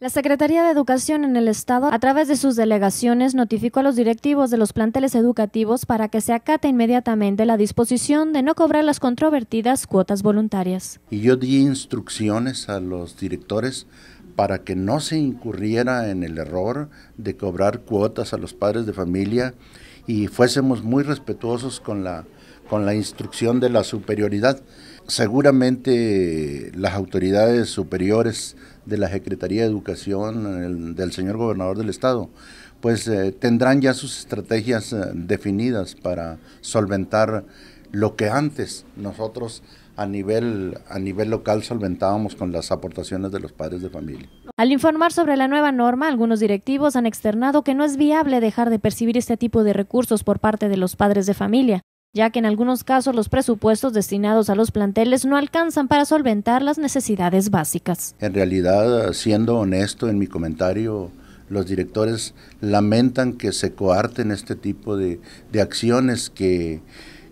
La Secretaría de Educación en el Estado, a través de sus delegaciones, notificó a los directivos de los planteles educativos para que se acate inmediatamente la disposición de no cobrar las controvertidas cuotas voluntarias. Y yo di instrucciones a los directores para que no se incurriera en el error de cobrar cuotas a los padres de familia y fuésemos muy respetuosos con la con la instrucción de la superioridad. Seguramente eh, las autoridades superiores de la Secretaría de Educación del señor gobernador del estado, pues eh, tendrán ya sus estrategias eh, definidas para solventar lo que antes nosotros a nivel, a nivel local solventábamos con las aportaciones de los padres de familia. Al informar sobre la nueva norma, algunos directivos han externado que no es viable dejar de percibir este tipo de recursos por parte de los padres de familia, ya que en algunos casos los presupuestos destinados a los planteles no alcanzan para solventar las necesidades básicas. En realidad, siendo honesto en mi comentario, los directores lamentan que se coarten este tipo de, acciones que,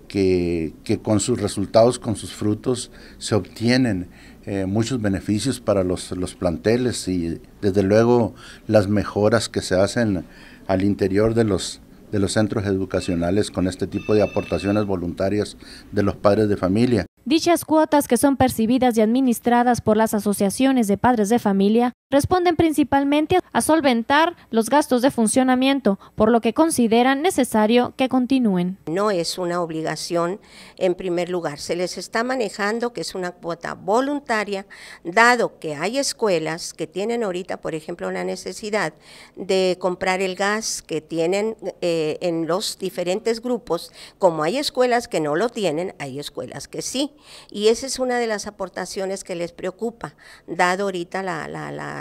que, con sus resultados, con sus frutos, se obtienen eh, muchos beneficios para los, los planteles y desde luego las mejoras que se hacen al interior de los, de los centros educacionales con este tipo de aportaciones voluntarias de los padres de familia. Dichas cuotas que son percibidas y administradas por las asociaciones de padres de familia responden principalmente a solventar los gastos de funcionamiento, por lo que consideran necesario que continúen. No es una obligación en primer lugar, se les está manejando que es una cuota voluntaria, dado que hay escuelas que tienen ahorita, por ejemplo, la necesidad de comprar el gas que tienen eh, en los diferentes grupos, como hay escuelas que no lo tienen, hay escuelas que sí, y esa es una de las aportaciones que les preocupa, dado ahorita la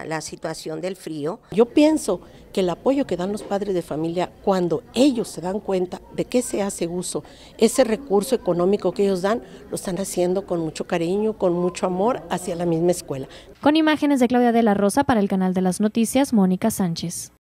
la, situación del frío. Yo pienso que el apoyo que dan los padres de familia cuando ellos se dan cuenta de que se hace uso, ese recurso económico que ellos dan, lo están haciendo con mucho cariño, con mucho amor hacia la misma escuela. Con imágenes de Claudia de la Rosa para el canal de las noticias, Mónica Sánchez.